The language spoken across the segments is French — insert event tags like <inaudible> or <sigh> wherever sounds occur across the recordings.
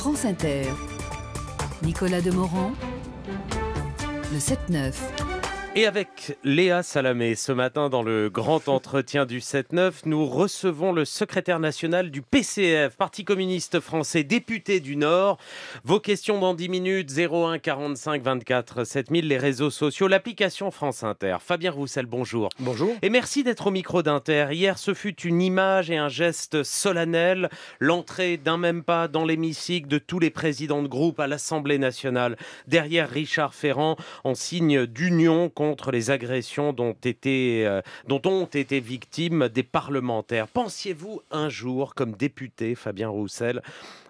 France Inter. Nicolas Demorand, le 7-9. Et avec Léa Salamé, ce matin dans le grand entretien du 7-9, nous recevons le secrétaire national du PCF, Parti communiste français, député du Nord. Vos questions dans 10 minutes, 01 45 24 7000, les réseaux sociaux, l'application France Inter. Fabien Roussel, bonjour. Bonjour. Et merci d'être au micro d'Inter. Hier, ce fut une image et un geste solennel, l'entrée d'un même pas dans l'hémicycle de tous les présidents de groupe à l'Assemblée nationale. Derrière Richard Ferrand, en signe d'union contre les agressions euh, dont, ont été victimes des parlementaires. Pensiez-vous un jour, comme député Fabien Roussel,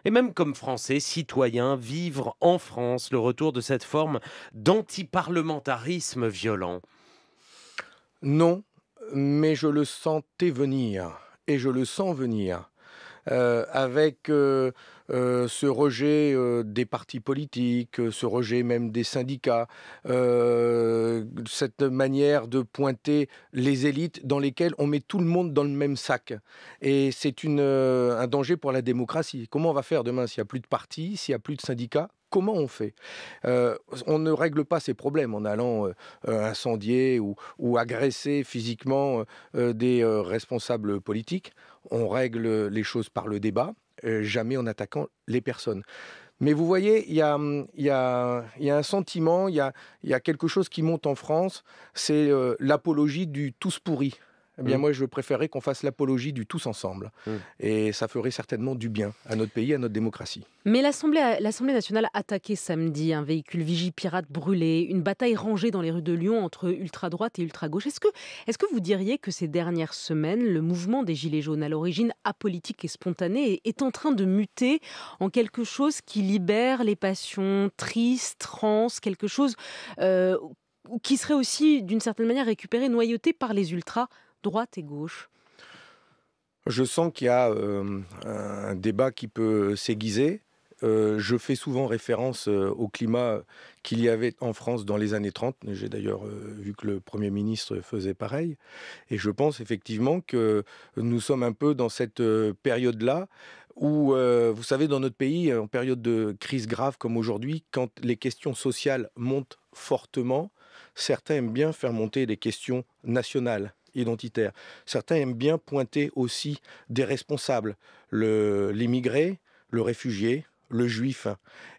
et même comme Français, citoyen, vivre en France le retour de cette forme d'antiparlementarisme violent Non, mais je le sentais venir, et je le sens venir, euh, avec... Euh, euh, ce rejet euh, des partis politiques, euh, ce rejet même des syndicats, cette manière de pointer les élites dans lesquelles on met tout le monde dans le même sac. Et c'est un danger pour la démocratie. Comment on va faire demain s'il n'y a plus de partis, s'il n'y a plus de syndicats comment on fait euh, On ne règle pas ces problèmes en allant euh, euh, incendier ou, agresser physiquement des responsables politiques. On règle les choses par le débat, jamais en attaquant les personnes. Mais vous voyez, il y, a, hum, un sentiment, il y a, y a, quelque chose qui monte en France, c'est l'apologie du tous pourri eh bien mm. moi je préférerais qu'on fasse l'apologie du tous ensemble. Mm. Et ça ferait certainement du bien à notre pays, à notre démocratie. Mais l'Assemblée nationale attaqué samedi, un véhicule vigipirate brûlé, une bataille rangée dans les rues de Lyon entre ultra-droite et ultra-gauche. Est-ce que, vous diriez que ces dernières semaines, le mouvement des Gilets jaunes, à l'origine apolitique et spontané, est en train de muter en quelque chose qui libère les passions tristes, trans, quelque chose euh, qui serait aussi d'une certaine manière récupéré, noyauté par les ultras droite et gauche Je sens qu'il y a euh, un débat qui peut s'aiguiser. Euh, je fais souvent référence euh, au climat qu'il y avait en France dans les années 30. J'ai d'ailleurs vu que le Premier ministre faisait pareil. Et je pense effectivement que nous sommes un peu dans cette période-là où, vous savez, dans notre pays, en période de crise grave comme aujourd'hui, quand les questions sociales montent fortement, certains aiment bien faire monter les questions nationales identitaire. Certains aiment bien pointer aussi des responsables, l'immigré, le, réfugié, le juif.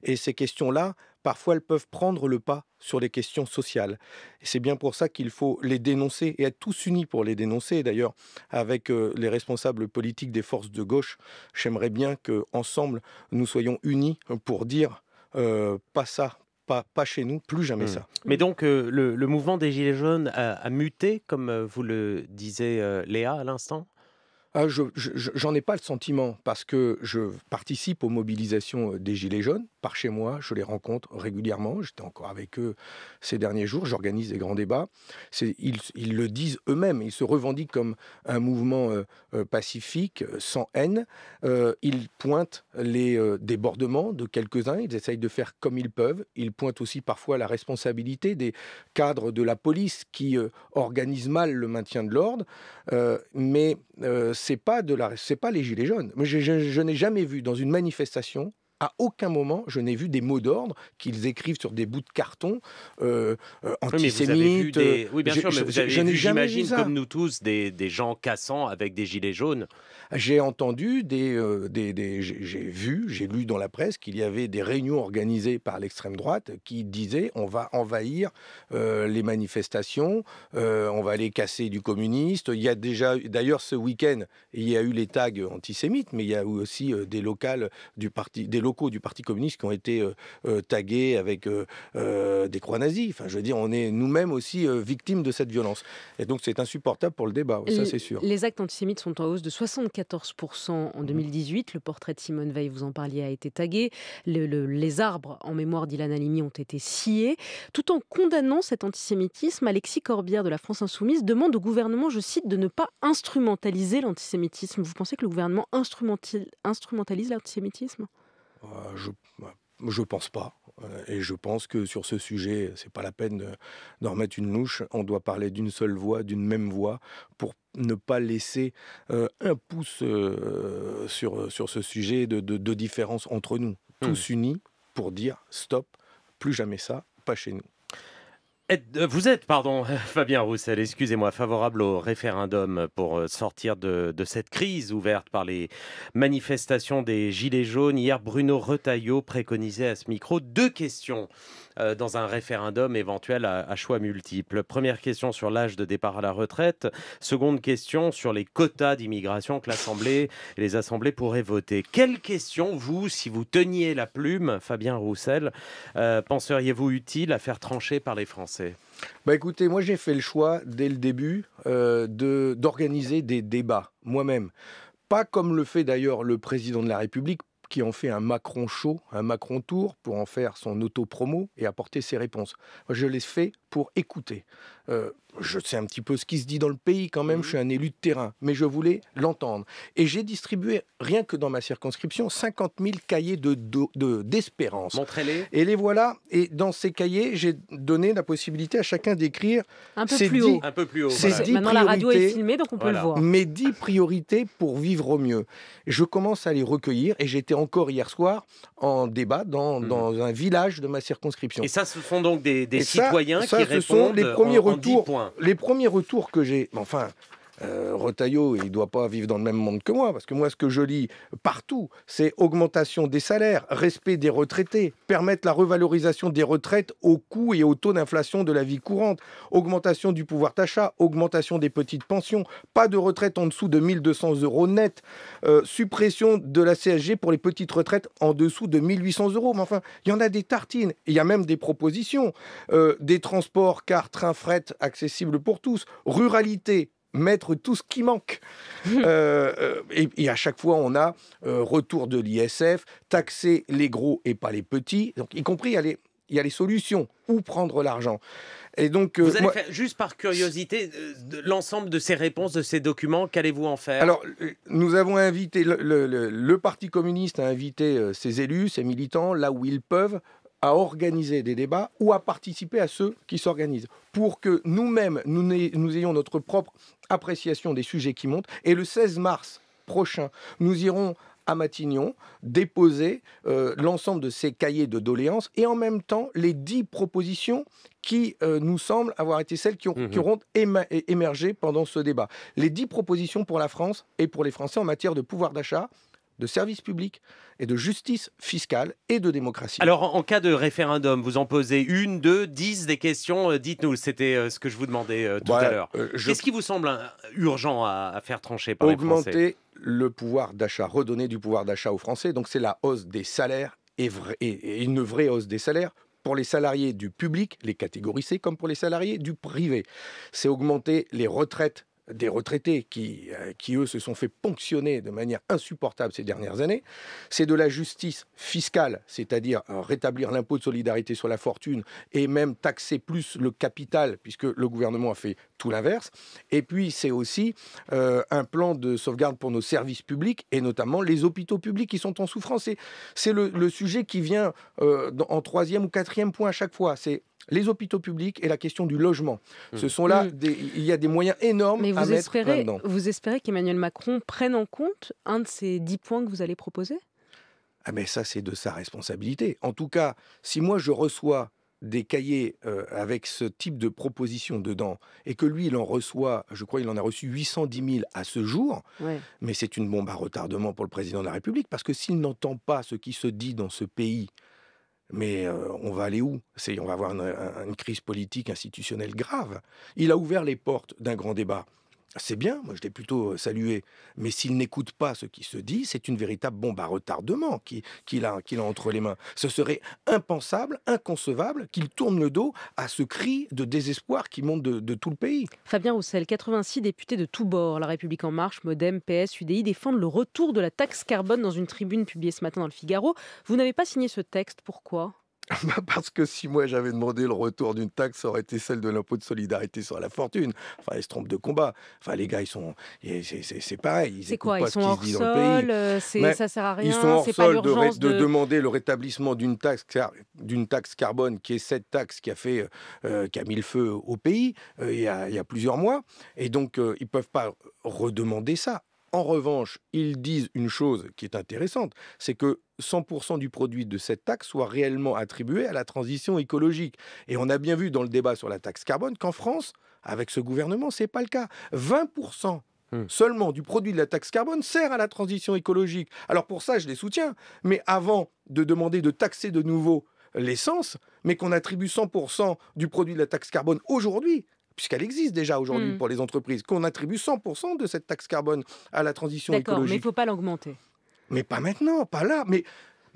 Et ces questions-là, parfois, elles peuvent prendre le pas sur les questions sociales. c'est bien pour ça qu'il faut les dénoncer et être tous unis pour les dénoncer. D'ailleurs, avec euh, les responsables politiques des forces de gauche, j'aimerais bien que ensemble nous soyons unis pour dire euh, pas ça, pas, chez nous, plus jamais hmm. ça. Mais donc, euh, le, mouvement des Gilets jaunes a, muté, comme euh, vous le disait euh, Léa à l'instant ah, je, j'en ai pas le sentiment parce que je participe aux mobilisations des Gilets jaunes par chez moi. Je les rencontre régulièrement. J'étais encore avec eux ces derniers jours. J'organise des grands débats. Ils, le disent eux-mêmes. Ils se revendiquent comme un mouvement euh, euh, pacifique, euh, sans haine. ils pointent les débordements de quelques-uns. Ils essayent de faire comme ils peuvent. Ils pointent aussi parfois la responsabilité des cadres de la police qui organisent mal le maintien de l'ordre. mais c'est pas de pas les gilets jaunes. je n'ai jamais vu dans une manifestation à aucun moment, je n'ai vu des mots d'ordre qu'ils écrivent sur des bouts de carton euh, euh antisémites. Euh, oui, bien sûr, mais vous j'imagine, comme nous tous, des, gens cassants avec des gilets jaunes. J'ai entendu des, euh, des, j'ai vu, j'ai lu dans la presse qu'il y avait des réunions organisées par l'extrême droite qui disaient on va envahir les manifestations, on va aller casser du communiste. Il y a déjà, d'ailleurs, ce week-end, il y a eu les tags antisémites, mais il y a eu aussi des locales du parti, des locaux du Parti communiste qui ont été euh, euh, tagués avec euh, des croix nazies. Enfin, je veux dire, on est nous-mêmes aussi victimes de cette violence. Et donc, c'est insupportable pour le débat, ça c'est sûr. Les actes antisémites sont en hausse de 74% en 2018. Mmh. Le portrait de Simone Veil, vous en parliez, a été tagué. les arbres en mémoire d'Ilan Halimi ont été sciés. Tout en condamnant cet antisémitisme, Alexis Corbière de la France Insoumise demande au gouvernement, je cite, de ne pas instrumentaliser l'antisémitisme. Vous pensez que le gouvernement instrumentalise l'antisémitisme euh, je, euh, je pense pas. Euh, et je pense que sur ce sujet, c'est pas la peine d'en remettre une louche. On doit parler d'une seule voix, d'une même voix, pour ne pas laisser un pouce sur, sur ce sujet de, de, différence entre nous. Mmh. Tous unis pour dire stop, plus jamais ça, pas chez nous. Euh, vous êtes, pardon, <laughs> Fabien Roussel, excusez-moi, favorable au référendum pour euh, sortir de, cette crise ouverte par les manifestations des Gilets jaunes. Hier, Bruno Retailleau préconisait à ce micro deux questions euh, dans un référendum éventuel à, choix multiples. Première question sur l'âge de départ à la retraite. Seconde question sur les quotas d'immigration que l'Assemblée et les assemblées pourraient voter. Quelle question, vous, si vous teniez la plume, Fabien Roussel, penseriez-vous utile à faire trancher par les Français bah écoutez, moi j'ai fait le choix dès le début euh, de d'organiser des débats moi-même. Pas comme le fait d'ailleurs le président de la République, qui ont fait un Macron show, un Macron tour pour en faire son auto-promo et apporter ses réponses. je les fais pour écouter. Euh, je sais un petit peu ce qui se dit dans le pays quand même, mhm. je suis un élu de terrain, mais je voulais l'entendre. Et j'ai distribué, rien que dans ma circonscription, 50 000 cahiers d'espérance. De, d'espérance. Montrez-les. Et les voilà, et dans ces cahiers, j'ai donné la possibilité à chacun d'écrire un, peu plus haut. Maintenant, la radio est filmée, donc on peut le voir. Mes dix priorités pour vivre au mieux. Je commence à les recueillir et j'étais encore hier soir en débat mhm. dans, un village de ma circonscription. Et ça, ce sont donc des, citoyens qui sont les premiers retours, Les premiers retours que j'ai, enfin, euh, il ne doit pas vivre dans le même monde que moi, parce que moi, ce que je lis partout, c'est augmentation des salaires, respect des retraités, permettre la revalorisation des retraites au coût et au taux d'inflation de la vie courante, augmentation du pouvoir d'achat, augmentation des petites pensions, pas de retraite en dessous de 1200 euros net, euh, suppression de la CSG pour les petites retraites en dessous de 1800 euros. Mais enfin, il y en a des tartines, il y a même des propositions, euh, des transports, car train fret accessibles pour tous, ruralité, mettre tout ce qui manque. <laughs> Euh, euh, et, à chaque fois, on a euh, retour de l'ISF, taxer les gros et pas les petits, donc y compris il y a les solutions. Où prendre l'argent Et donc, vous allez faire, juste par curiosité, l'ensemble de ces réponses, de ces documents, qu'allez-vous en faire Alors, nous avons invité le, le, le, Parti communiste a invité ses élus, ses militants, là où ils peuvent, à organiser des débats ou à participer à ceux qui s'organisent pour que nous-mêmes, nous, ayons notre propre appréciation des sujets qui montent. Et le 16 mars prochain, nous irons à Matignon déposer euh, l'ensemble de ces cahiers de doléances et en même temps les dix propositions qui euh, nous semblent avoir été celles qui, ont, qui mhm. auront émergé pendant ce débat. Les dix propositions pour la France et pour les Français en matière de pouvoir d'achat, de service public et de justice fiscale et de démocratie. Alors, en cas de référendum, vous en posez une, deux, dix des questions. Euh, dites-nous, c'était euh, ce que je vous demandais euh, tout à l'heure. Qu'est-ce qui vous semble urgent à, faire trancher par Augmenter les Français le pouvoir d'achat, redonner du pouvoir d'achat aux Français. Donc, c'est la hausse des salaires et, une vraie hausse des salaires pour les salariés du public, les catégories comme pour les salariés du privé. C'est augmenter les retraites des retraités qui, euh, qui, eux, se sont fait ponctionner de manière insupportable ces dernières années. C'est de la justice fiscale, c'est-à-dire euh, rétablir l'impôt de solidarité sur la fortune et même taxer plus le capital, puisque le gouvernement a fait tout l'inverse. Et puis, c'est aussi euh, un plan de sauvegarde pour nos services publics et notamment les hôpitaux publics qui sont en souffrance. C'est le, sujet qui vient en troisième ou quatrième point à chaque fois. C'est les hôpitaux publics et la question du logement. Mmh. Ce sont là, mmh. il y a des moyens énormes Mais vous à mettre espérez, là Vous espérez qu'Emmanuel Macron prenne en compte un de ces dix points que vous allez proposer Ah mais ça, c'est de sa responsabilité. En tout cas, si moi je reçois des cahiers euh, avec ce type de proposition dedans et que lui, il en reçoit, je crois, il en a reçu 810 000 à ce jour, mais c'est une bombe à retardement pour le président de la République parce que s'il n'entend pas ce qui se dit dans ce pays mais euh, on va aller où On va avoir une crise politique institutionnelle grave. Il a ouvert les portes d'un grand débat c'est bien, moi je l'ai plutôt salué. Mais s'il n'écoute pas ce qui se dit, c'est une véritable bombe à retardement qu'il a, a, entre les mains. Ce serait impensable, inconcevable qu'il tourne le dos à ce cri de désespoir qui monte de, de tout le pays. Fabien Roussel, 86 députés de tous bords, La République En Marche, Modem, PS, UDI, défendent le retour de la taxe carbone dans une tribune publiée ce matin dans le Figaro. Vous n'avez pas signé ce texte, pourquoi <laughs> Bah, parce que si moi j'avais demandé le retour d'une taxe, ça aurait été celle de l'impôt de solidarité sur la fortune. Enfin, ils se trompent de combat. Enfin, les gars, ils sont. C'est pareil. C'est quoi Ils sont hors sol, euh, ça sert à rien. Ils sont hors sol de, demander le rétablissement d'une taxe, d'une taxe carbone qui est cette taxe qui a fait, euh, qui mis le feu au pays euh, il, y a, plusieurs mois. Et donc, ils ils peuvent pas redemander ça. En revanche, ils disent une chose qui est intéressante, c'est que 100% du produit de cette taxe soit réellement attribué à la transition écologique. Et on a bien vu dans le débat sur la taxe carbone qu'en France, avec ce gouvernement, ce n'est pas le cas. 20% hmm. seulement du produit de la taxe carbone sert à la transition écologique. Alors pour ça, je les soutiens. Mais avant de demander de taxer de nouveau l'essence, mais qu'on attribue 100% du produit de la taxe carbone aujourd'hui puisqu'elle existe déjà aujourd'hui hmm. pour les entreprises, qu'on attribue 100% de cette taxe carbone à la transition écologique. D'accord, mais il ne faut pas l'augmenter. Mais pas maintenant, pas là. Mais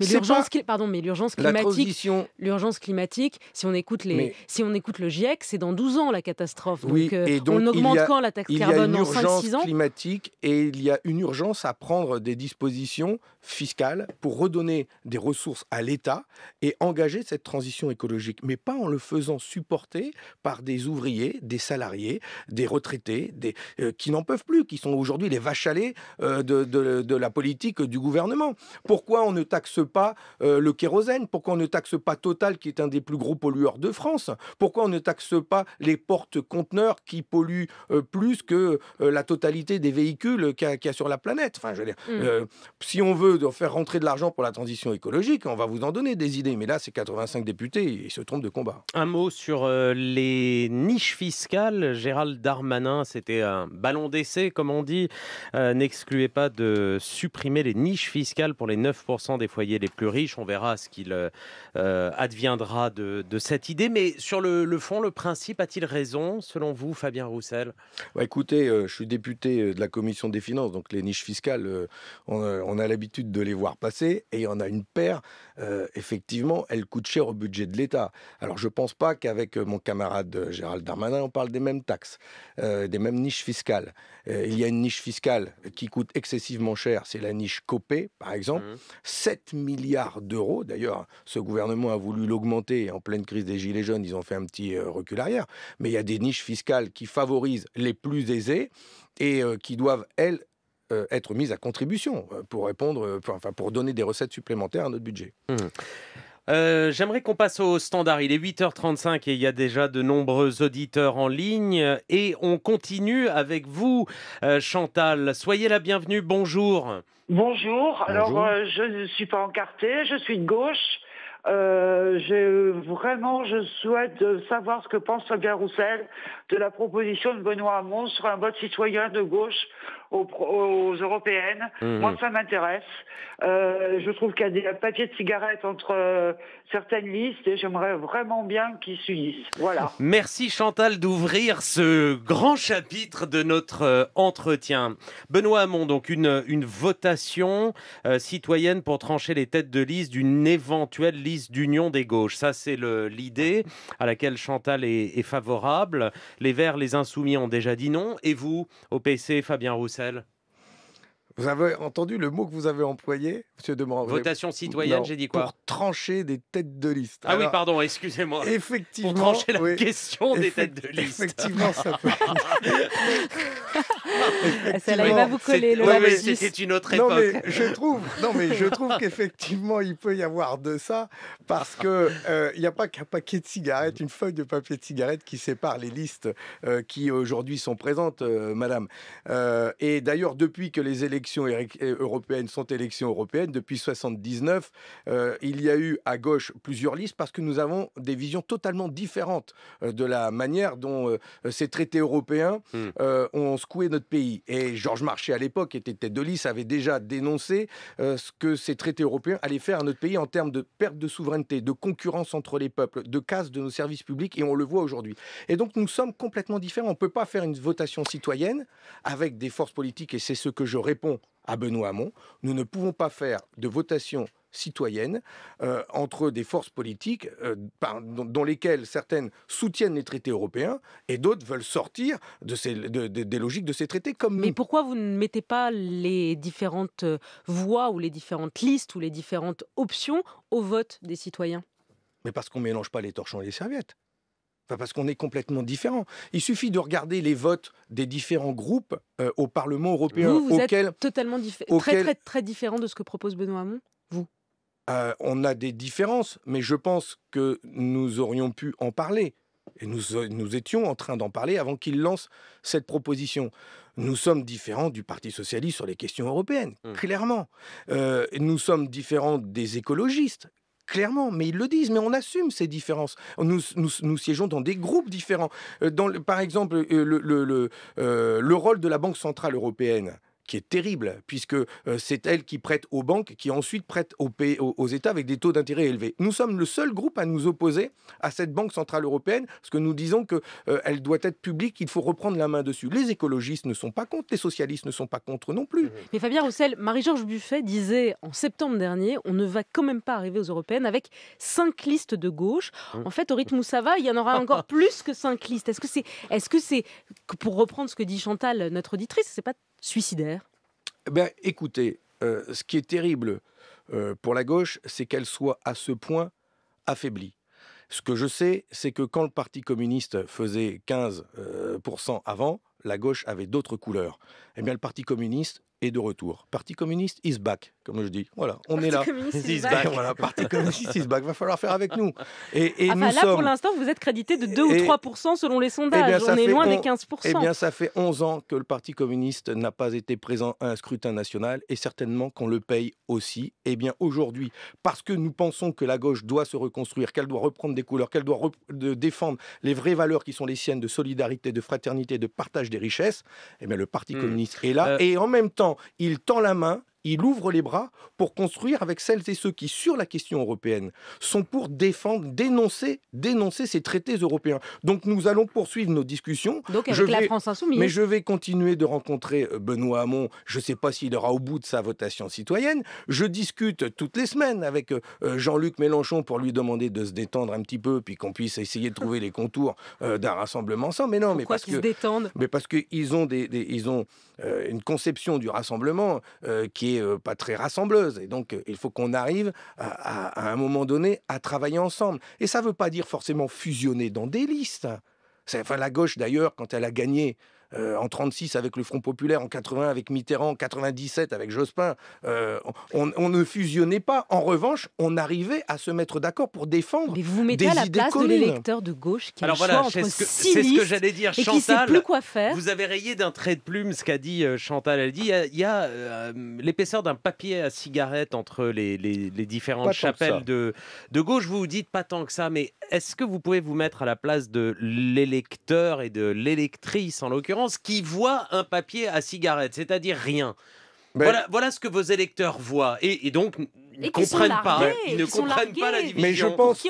mais l'urgence, pardon, mais l'urgence climatique, l'urgence climatique, si on écoute les, si on écoute le GIEC, c'est dans 12 ans la catastrophe. donc, euh, et on augmente quand la taxe carbone Dans 5-6 ans climatique et il y a une urgence à prendre des dispositions fiscales pour redonner des ressources à l'État et engager cette transition écologique, mais pas en le faisant supporter par des ouvriers, des salariés, des retraités, des euh, qui n'en peuvent plus, qui sont aujourd'hui les vaches à euh, lait de, de, de la politique du gouvernement. Pourquoi on ne taxe pas euh, le kérosène Pourquoi on ne taxe pas Total, qui est un des plus gros pollueurs de France Pourquoi on ne taxe pas les porte-conteneurs qui polluent euh, plus que euh, la totalité des véhicules qu'il y, a sur la planète Enfin, je veux dire, mm. si on veut faire rentrer de l'argent pour la transition écologique, on va vous en donner des idées. Mais là, c'est 85 députés, ils se trompent de combat. Un mot sur les niches fiscales. Gérald Darmanin, c'était un ballon d'essai, comme on dit. N'excluez pas de supprimer les niches fiscales pour les 9% des foyers les plus riches. On verra ce qu'il euh, euh, adviendra de, cette idée. Mais sur le, fond, le principe a-t-il raison, selon vous, Fabien Roussel bah, Écoutez, euh, je suis député de la Commission des finances, donc les niches fiscales, on, a l'habitude de les voir passer. Et il y en a une paire, effectivement, elle coûte cher au budget de l'État. Alors je ne pense pas qu'avec mon camarade Gérald Darmanin, on parle des mêmes taxes, des mêmes niches fiscales. il y a une niche fiscale qui coûte excessivement cher, c'est la niche Copé, par exemple. 7000 mmh milliards d'euros. D'ailleurs, ce gouvernement a voulu l'augmenter en pleine crise des Gilets jaunes. Ils ont fait un petit euh, recul arrière. Mais il y a des niches fiscales qui favorisent les plus aisés et euh, qui doivent, elles, euh, être mises à contribution pour répondre, enfin, pour donner des recettes supplémentaires à notre budget. Mmh. Euh, j'aimerais qu'on passe au standard. Il est 8h35 et il y a déjà de nombreux auditeurs en ligne. Et on continue avec vous, euh, Chantal. Soyez la bienvenue. Bonjour. Bonjour. Alors, euh, je ne suis pas encartée, je suis de gauche. vraiment, je souhaite savoir ce que pense Fabien Roussel de la proposition de Benoît Hamon sur un vote citoyen de gauche aux, européennes. Mhm. Moi, ça m'intéresse. Euh, je trouve qu'il y a des papiers de cigarettes entre euh, certaines listes et j'aimerais vraiment bien qu'ils s'unissent. Voilà. Merci Chantal d'ouvrir ce grand chapitre de notre euh, entretien. Benoît Hamon, donc une, une votation citoyenne pour trancher les têtes de liste d'une éventuelle liste d'union des gauches. Ça, c'est l'idée à laquelle Chantal est, est favorable. Les Verts, les Insoumis ont déjà dit non. Et vous, au PC, Fabien Roussel vous avez entendu le mot que vous avez employé, monsieur Demorand Votation citoyenne, j'ai dit quoi Pour trancher des têtes de liste. Ah oui, pardon, excusez-moi. Effectivement. Pour trancher la question des têtes de liste. Effectivement, ça peut. <laughs> va vous coller le non, mais c'est une autre époque. Non, mais je trouve, non, mais je trouve <laughs> qu'effectivement, il peut y avoir de ça parce que euh, il n'y a pas qu'un paquet de cigarettes, une feuille de papier de cigarette qui sépare les listes euh, qui aujourd'hui sont présentes, euh, madame. et d'ailleurs, depuis que les élections européennes sont élections européennes, depuis 79, il y a eu à gauche plusieurs listes parce que nous avons des visions totalement différentes de la manière dont ces traités européens hmm. ont secoué notre pays. Et Georges Marchais, à l'époque, était tête de liste, avait déjà dénoncé euh, ce que ces traités européens allaient faire à notre pays en termes de perte de souveraineté, de concurrence entre les peuples, de casse de nos services publics, et on le voit aujourd'hui. Et donc, nous sommes complètement différents. On ne peut pas faire une votation citoyenne avec des forces politiques, et c'est ce que je réponds à Benoît Hamon. Nous ne pouvons pas faire de votation citoyenne euh, entre des forces politiques euh, dans, lesquelles certaines soutiennent les traités européens et d'autres veulent sortir de ces, des logiques de ces traités comme Mais pourquoi vous ne mettez pas les différentes euh, voies ou les différentes listes ou les différentes options au vote des citoyens Mais parce qu'on ne mélange pas les torchons et les serviettes. Enfin, parce qu'on est complètement différent. Il suffit de regarder les votes des différents groupes euh, au Parlement européen. Vous, vous êtes totalement très, très, très différent de ce que propose Benoît Hamon euh, on a des différences, mais je pense que nous aurions pu en parler. Et euh, nous, étions en train d'en parler avant qu'il lance cette proposition. Nous sommes différents du Parti socialiste sur les questions européennes, mmh. clairement. Euh, nous sommes différents des écologistes, clairement, mais ils le disent, mais on assume ces différences. Nous, siégeons dans des groupes différents. par exemple, le, le rôle de la Banque Centrale Européenne qui est terrible, puisque euh, c'est elle qui prête aux banques, qui ensuite prête aux, pays, aux, États avec des taux d'intérêt élevés. Nous sommes le seul groupe à nous opposer à cette Banque Centrale Européenne, parce que nous disons qu'elle euh, elle doit être publique, il faut reprendre la main dessus. Les écologistes ne sont pas contre, les socialistes ne sont pas contre non plus. Mmh Mais Fabien Roussel, Marie-Georges Buffet disait en septembre dernier, on ne va quand même pas arriver aux Européennes avec cinq listes de gauche. Mmh. En fait, au rythme où ça va, il y en aura encore <laughs> plus que cinq listes. Est-ce que c'est, est-ce que c'est, pour reprendre ce que dit Chantal, notre auditrice, c'est pas suicidaire eh ben, Écoutez, euh, ce qui est terrible euh, pour la gauche, c'est qu'elle soit à ce point affaiblie. Ce que je sais, c'est que quand le Parti communiste faisait 15% euh, avant, la gauche avait d'autres couleurs. Eh bien, le Parti communiste est de retour. Parti communiste is back comme je dis. Voilà, on est là. Six back. Voilà, Parti communiste, six Va falloir faire avec nous. Et, ah, là, pour l'instant, vous êtes crédité de 2 ou 3 selon les sondages. Eh on est loin des 15 Eh bien, ça fait 11 ans que le Parti communiste n'a pas été présent à un scrutin national et certainement qu'on le paye aussi. Eh bien, aujourd'hui, parce que nous pensons que la gauche doit se reconstruire, qu'elle doit reprendre des couleurs, qu'elle doit défendre les vraies valeurs qui sont les siennes de solidarité, de fraternité, de partage des richesses, eh bien, le Parti hmm. communiste est là. Euh. Et en même temps, il tend la main il ouvre les bras pour construire avec celles et ceux qui, sur la question européenne, sont pour défendre, dénoncer, dénoncer ces traités européens. Donc nous allons poursuivre nos discussions. Donc je la France insoumise. Mais je vais continuer de rencontrer euh, Benoît Hamon. Je ne sais pas s'il aura au bout de sa votation citoyenne. Je discute toutes les semaines avec euh, euh, Jean-Luc Mélenchon pour lui demander de se détendre un petit peu, puis qu'on puisse essayer de <laughs> trouver les contours d'un rassemblement sans. Mais non, mais parce qu'ils se détendent. Mais parce qu'ils ont des, ils ont une conception du rassemblement qui est pas très rassembleuse. Et donc, il faut qu'on arrive à, un moment donné à travailler ensemble. Et ça ne veut pas dire forcément fusionner dans des listes. Enfin, la gauche, d'ailleurs, quand elle a gagné euh, en 36 avec le Front Populaire, en 80 avec Mitterrand, en 97 avec Jospin. Euh, on, ne fusionnait pas. En revanche, on arrivait à se mettre d'accord pour défendre Mais vous vous mettez à la place de l'électeur de gauche qui Alors voilà, c'est ce que, j'allais dire. Chantal, quoi faire. vous avez rayé d'un trait de plume ce qu'a dit euh, Chantal. Elle dit il y a, l'épaisseur d'un papier à cigarette entre les, différentes chapelles de, de gauche. Vous vous dites pas tant que ça, mais est-ce que vous pouvez vous mettre à la place de l'électeur et de l'électrice en l'occurrence qui voit un papier à cigarette, c'est-à-dire rien. Ben voilà, ce que vos électeurs voient. et donc, ils comprennent pas. ne comprennent pas la division. Mais je pense.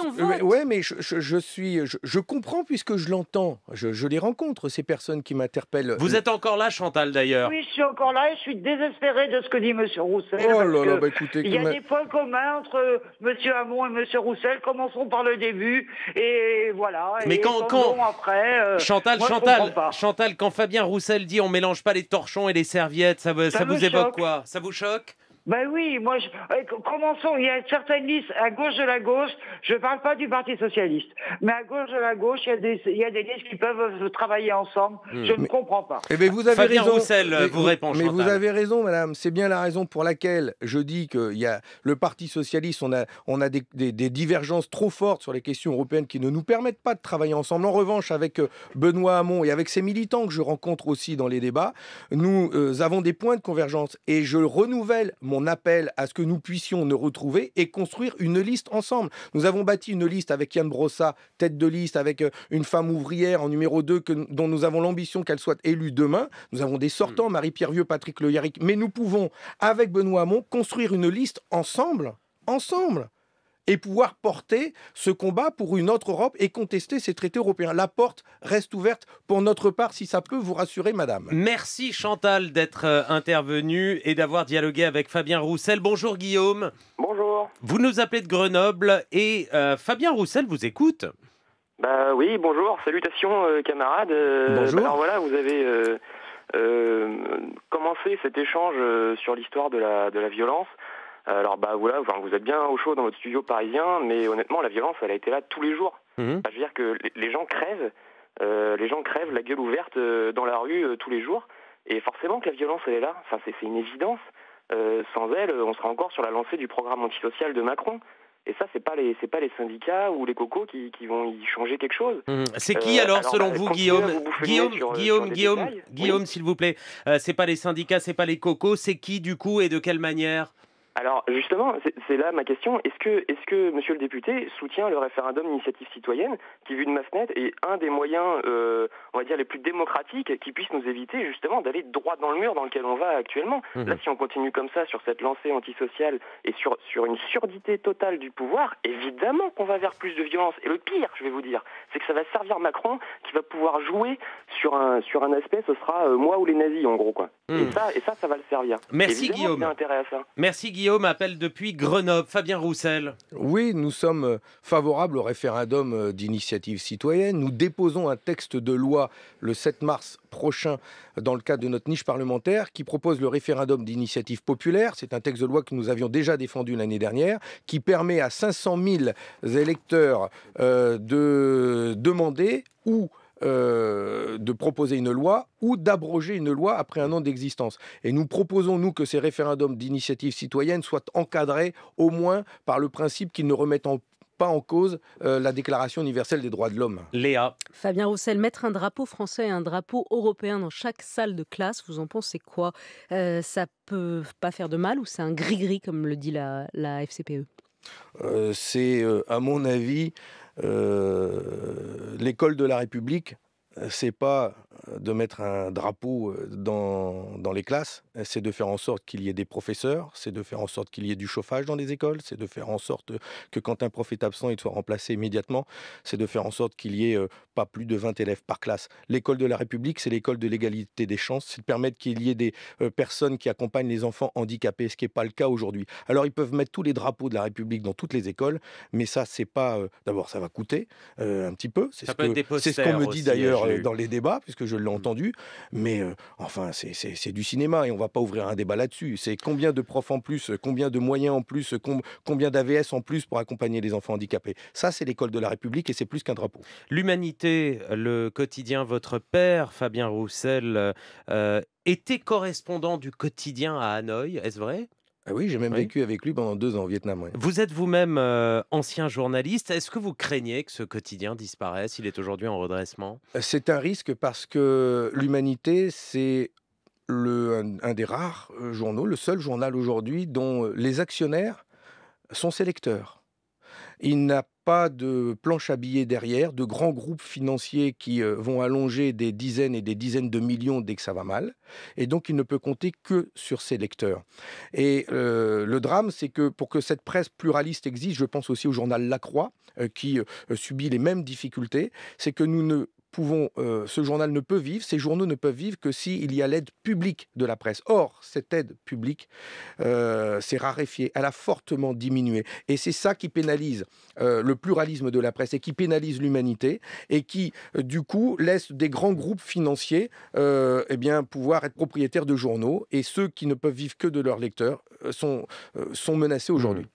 ouais, mais je, suis, je, comprends puisque je l'entends. Je, les rencontre ces personnes qui m'interpellent. Vous êtes encore là, Chantal, d'ailleurs. Oui, je suis encore là et je suis désespérée de ce que dit Monsieur Roussel. Oh là là, bah, il y a euh, des points communs entre Monsieur Hamon et Monsieur Roussel. Commençons par le début et voilà. Mais quand, quand... Euh, Chantal, Chantal, Chantal, quand Fabien Roussel dit on mélange pas les torchons et les serviettes, ça, vous évoque quoi Ça vous choque ben oui, moi, eh, commençons. Il y a certaines listes à gauche de la gauche. Je ne parle pas du Parti socialiste, mais à gauche de la gauche, il y a des, listes qui peuvent euh, travailler ensemble. Hmm. Je ne comprends pas. Eh ben, vous avez Fabien raison. Roussel vous répond. Mais vous avez raison, Madame. C'est bien la raison pour laquelle je dis qu'il y a le Parti socialiste. On a, on a des, divergences trop fortes sur les questions européennes qui ne nous permettent pas de travailler ensemble. En revanche, avec euh, Benoît Hamon et avec ses militants que je rencontre aussi dans les débats, nous euh, avons des points de convergence. Et je renouvelle mon on appelle à ce que nous puissions nous retrouver et construire une liste ensemble. Nous avons bâti une liste avec Yann Brossa, tête de liste, avec euh, une femme ouvrière en numéro 2 dont nous avons l'ambition qu'elle soit élue demain. Nous avons des sortants, hmm. Marie-Pierre Vieux, Patrick Le Yarrick. Mais nous pouvons, avec Benoît Hamon, construire une liste ensemble ensemble et pouvoir porter ce combat pour une autre Europe et contester ces traités européens. La porte reste ouverte pour notre part, si ça peut vous rassurer, madame. Merci Chantal d'être euh, intervenue et d'avoir dialogué avec Fabien Roussel. Bonjour Guillaume. Bonjour. Vous nous appelez de Grenoble et euh, Fabien Roussel vous écoute. Bah oui, bonjour, salutations euh, camarades. bonjour. alors voilà, vous avez commencé cet échange sur l'histoire de la violence. Euh, alors bah voilà, vous êtes bien au chaud dans votre studio parisien, mais honnêtement, la violence, elle a été là tous les jours. Mhm. dire que les gens crèvent, euh, les gens crèvent la gueule ouverte euh, dans la rue tous les jours, et forcément que la violence, elle est là. c'est une évidence. sans elle, on sera encore sur la lancée du programme antisocial de Macron. Et ça, c'est pas les, pas les syndicats ou les cocos qui, vont y changer quelque chose. Mhm. C'est qui alors, selon bah, vous, Guillaume Guillaume, Guillaume, Guillaume, s'il vous plaît. ce c'est pas les syndicats, ce n'est pas les cocos. C'est qui du coup et de quelle manière alors justement, c'est là ma question. Est-ce que, est que Monsieur le député soutient le référendum d'initiative citoyenne, qui vu de ma fenêtre est un des moyens, euh, on va dire, les plus démocratiques qui puissent nous éviter justement d'aller droit dans le mur dans lequel on va actuellement. Mmh. Là, si on continue comme ça sur cette lancée antisociale et sur, sur une surdité totale du pouvoir, évidemment qu'on va vers plus de violence. Et le pire, je vais vous dire, c'est que ça va servir Macron, qui va pouvoir jouer sur un, sur un aspect, ce sera euh, moi ou les nazis, en gros. Quoi. Et, hmm. ça, et ça, va le servir. Merci Guillaume. Merci Guillaume. Appel depuis Grenoble. Fabien Roussel. Oui, nous sommes euh, favorables au référendum euh, d'initiative citoyenne. Nous déposons un texte de loi le 7 mars prochain dans le cadre de notre niche parlementaire qui propose le référendum d'initiative populaire. C'est un texte de loi que nous avions déjà défendu l'année dernière qui permet à 500 000 électeurs de demander ou euh, de proposer une loi ou d'abroger une loi après un an d'existence. Et nous proposons, nous, que ces référendums d'initiative citoyenne soient encadrés au moins par le principe qu'ils ne remettent pas en cause euh, la Déclaration universelle des droits de l'homme. Léa. Fabien Roussel, mettre un drapeau français et un drapeau européen dans chaque salle de classe, vous en pensez quoi Ça euh, Ça peut pas faire de mal ou c'est un gris-gris comme le dit la, la FCPE C'est, à mon avis, euh, l'école de la République, euh, c'est pas de mettre un drapeau euh, dans, dans les classes, euh, c'est de faire en sorte qu'il y ait des professeurs, c'est de faire en sorte qu'il y ait du chauffage dans les écoles, c'est de faire en sorte euh, que quand un prof est absent, il soit remplacé immédiatement, c'est de faire en sorte qu'il y ait pas plus de 20 élèves par classe. L'école de la République, c'est l'école de l'égalité des chances, c'est de permettre qu'il y ait des personnes qui accompagnent les enfants handicapés, ce qui n'est pas le cas aujourd'hui. Alors ils peuvent mettre tous les drapeaux de la République dans toutes les écoles, mais ça, c'est pas... D'abord, ça va coûter un petit peu. C'est ce qu'on me dit d'ailleurs dans les débats, puisque je l'ai mm. entendu, mais euh, enfin, c'est du cinéma et on va pas ouvrir un débat là-dessus. C'est combien de profs en plus, combien de moyens en plus, combien d'AVS en plus pour accompagner les enfants handicapés. Ça, c'est l'école de la République et c'est plus qu'un drapeau. L'humanité, le quotidien, votre père, Fabien Roussel, euh, était correspondant du quotidien à Hanoï, est-ce vrai ah oui, j'ai même vécu avec lui pendant deux ans au Vietnam. Vous êtes vous-même euh, ancien journaliste. Est-ce que vous craignez que ce quotidien disparaisse Il est aujourd'hui en redressement euh, C'est un risque parce que l'humanité, c'est un, un, des rares euh, journaux, le seul journal aujourd'hui dont les actionnaires sont ses lecteurs. Il n'a pas de planche à billets derrière, de grands groupes financiers qui euh, vont allonger des dizaines et des dizaines de millions dès que ça va mal. Et donc, il ne peut compter que sur ses lecteurs. Et euh, le drame, c'est que pour que cette presse pluraliste existe, je pense aussi au journal La Croix, euh, qui subit les mêmes difficultés, c'est que nous ne euh, ce journal ne peut vivre, ces journaux ne peuvent vivre que s'il y a l'aide publique de la presse. Or, cette aide publique euh, s'est raréfiée, elle a fortement diminué. Et c'est ça qui pénalise euh, le pluralisme de la presse et qui pénalise l'humanité et qui, du coup, laisse des grands groupes financiers eh bien, pouvoir être propriétaires de journaux. Et ceux qui ne peuvent vivre que de leurs lecteurs sont, menacés mmh. aujourd'hui.